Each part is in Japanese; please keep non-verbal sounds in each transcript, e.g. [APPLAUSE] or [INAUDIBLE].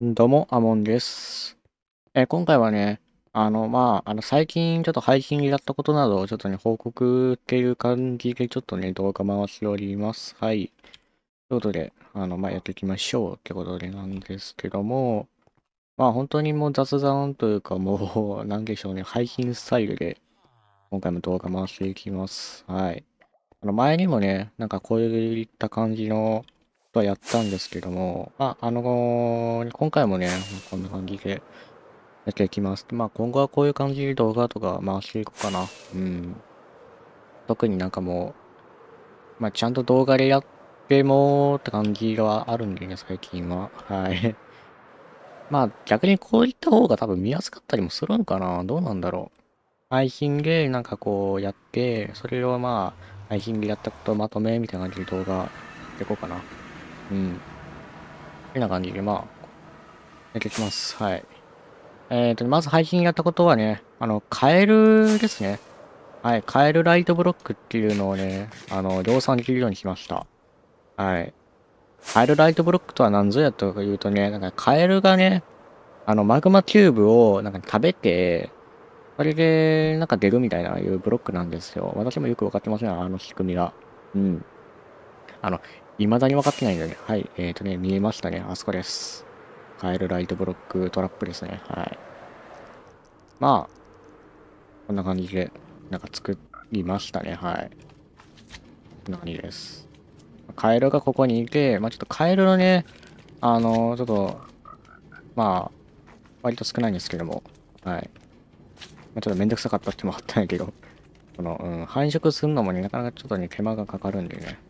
どうも、アモンです。えー、今回はね、あの、まあ、あの、最近ちょっと配信やったことなどをちょっとね、報告っていう感じでちょっとね、動画回しております。はい。ということで、あの、まあ、やっていきましょうってことでなんですけども、まあ、本当にもう雑談というか、もう、なんでしょうね、配信スタイルで、今回も動画回していきます。はい。あの、前にもね、なんかこういった感じの、はやったんですけども、まあ、あのー、今回もね、こんな感じでやっていきます。まあ、今後はこういう感じで動画とか回していこうかな。うん。特になんかもう、まあ、ちゃんと動画でやってもって感じはあるんでね、最近は。はい。[LAUGHS] まあ、逆にこういった方が多分見やすかったりもするんかな。どうなんだろう。配信でなんかこうやって、それをまあ、配信でやったことをまとめみたいな感じで動画やっていこうかな。うん。てな感じで、まあ、やっていきます。はい。えっ、ー、と、まず最近やったことはね、あの、カエルですね。はい、カエルライトブロックっていうのをね、あの、量産できるようにしました。はい。カエルライトブロックとは何ぞやというとね、なんかカエルがね、あの、マグマキューブをなんか食べて、それで、なんか出るみたいないうブロックなんですよ。私もよくわかってません、あの仕組みが。うん。あの、未だに分かってないんだね。はい。えっ、ー、とね、見えましたね。あそこです。カエルライトブロックトラップですね。はい。まあ、こんな感じで、なんか作りましたね。はい。こんな感じです。カエルがここにいて、まあちょっとカエルのね、あのー、ちょっと、まあ、割と少ないんですけども、はい。まあ、ちょっとめんどくさかったってもあったんやけど、この、うん、繁殖するのもね、なかなかちょっとね、手間がかかるんでね。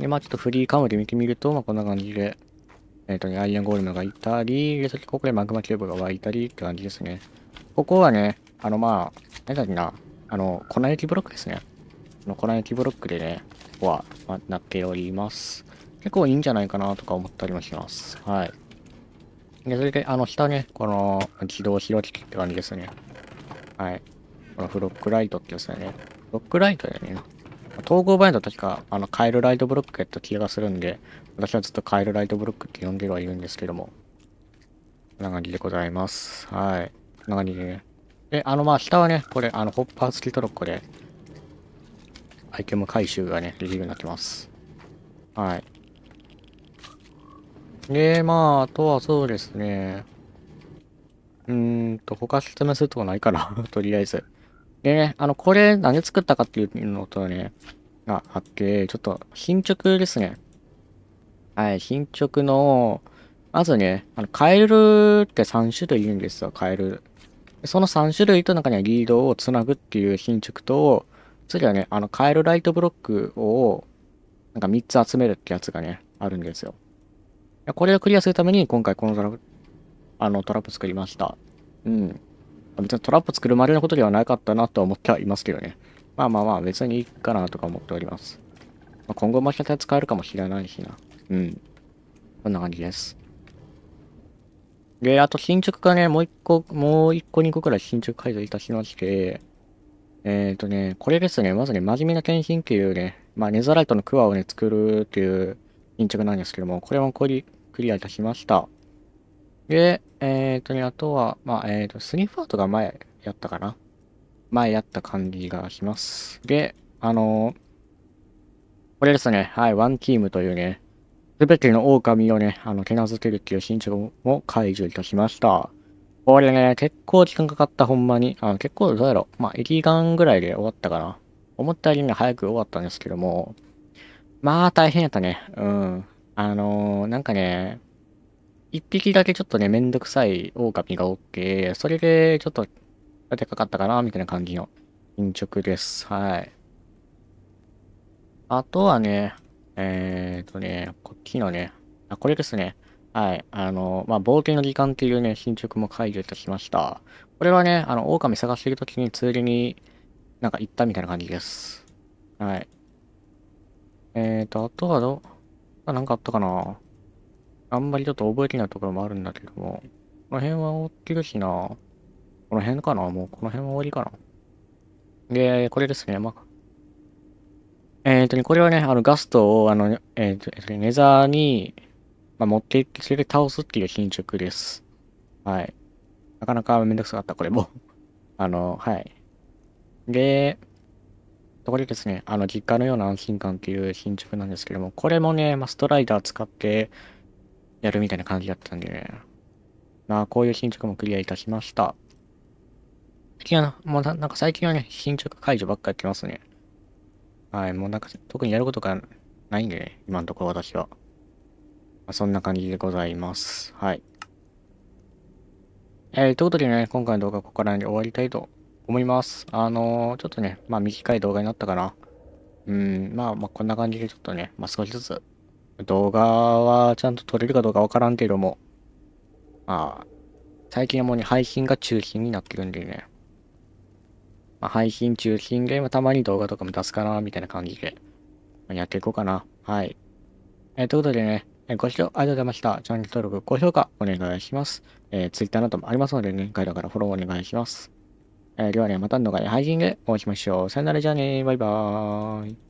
で、まあちょっとフリーカムで見てみると、まあこんな感じで、えっ、ー、とね、アイアンゴールムがいたり、で、きここでマグマキューブが湧いたりって感じですね。ここはね、あのまあ、何だっけな、あの、粉雪ブロックですね。この粉雪ブロックでね、ここは、まあ、なっております。結構いいんじゃないかなとか思ったりもします。はい。で、それで、あの、下ね、この自動拾機器って感じですね。はい。このフロックライトってやつだね。フロックライトだよね。統合バインド確か、あの、カエルライトブロックやった気がするんで、私はずっとカエルライトブロックって呼んではいるんですけども。こんな感じでございます。はい。こんな感じでね。で、あの、まあ、下はね、これ、あの、ホッパー付きトロッコで、アイテム回収がね、できるようになってます。はい。で、まあ、あとはそうですね。うーんと、他説明するとこないかな [LAUGHS] とりあえず。でね、あの、これ、何で作ったかっていうのとね、があって、ちょっと、品直ですね。はい、品直の、まずね、あの、カエルって3種類いるんですよ、カエル。その3種類と中にはリードをつなぐっていう品直と、次はね、あの、カエルライトブロックを、なんか3つ集めるってやつがね、あるんですよ。これをクリアするために、今回このトラあの、トラップ作りました。うん。別にトラップ作るまでのことではなかったなとは思ってはいますけどね。まあまあまあ、別にいいかなとか思っております。まあ、今後もしか使えるかもしれないしな。うん。こんな感じです。で、あと進捗がね、もう一個、もう一個二個くらい進捗解除いたしまして、えっ、ー、とね、これですね、まずね、真面目な検品っていうね、まあ、ネザライトのクワをね、作るっていう進捗なんですけども、これもこリクリアいたしました。で、えっ、ー、とね、あとは、まあ、えっ、ー、と、スニファートが前やったかな前やった感じがします。で、あのー、これですね、はい、ワンチームというね、すべての狼をね、あの、手なずけるっていう身長も解除いたしました。これね、結構時間かかった、ほんまに。あ結構、どうやろまあ、1時ぐらいで終わったかな。思ったよりね、早く終わったんですけども。まあ、大変やったね。うん。あのー、なんかね、一匹だけちょっとね、めんどくさい狼が OK。それでちょっと立てかかったかな、みたいな感じの進捗です。はい。あとはね、えっ、ー、とね、こっちのね、あ、これですね。はい。あの、まあ、冒険の時間っていうね、進捗も解除いたしました。これはね、あの、狼探してるときにツールになんか行ったみたいな感じです。はい。えっ、ー、と、あとはど、なんかあったかなあんまりちょっと覚えてないところもあるんだけども、この辺は覆ってるしな。この辺かなもうこの辺は終わりかな。で、これですね。まあ、えっ、ー、とね、これはね、あのガストを、あの、えっ、ー、と、ネザーに、まあ、持っていって、それで倒すっていう品捗です。はい。なかなかめんどくさかった、これも [LAUGHS] あの、はい。で、こでですね、あの、実家のような安心感っていう品捗なんですけども、これもね、まあ、ストライダー使って、やるみたいな感じだったんで、ね、まあ、こういう進捗もクリアいたしました。いや、もうな、なんか最近はね、進捗解除ばっかやってますね。はい、もうなんか、特にやることがないんでね、今のところ私は。まあ、そんな感じでございます。はい。えー、ということでね、今回の動画はここからで終わりたいと思います。あのー、ちょっとね、まあ短い動画になったかな。うん、まあ、まあこんな感じでちょっとね、まあ少しずつ動画はちゃんと撮れるかどうかわからんけども、まあ、最近はもうね、配信が中心になってるんでね。まあ、配信中心で、たまに動画とかも出すかな、みたいな感じで、やっていこうかな。はい。えー、ということでね、えー、ご視聴ありがとうございました。チャンネル登録、高評価お願いします。えー、Twitter などもありますのでね、概要からフォローお願いします。えー、ではね、またの動画で配信でお会いしましょう。さよならじゃあねバイバーイ。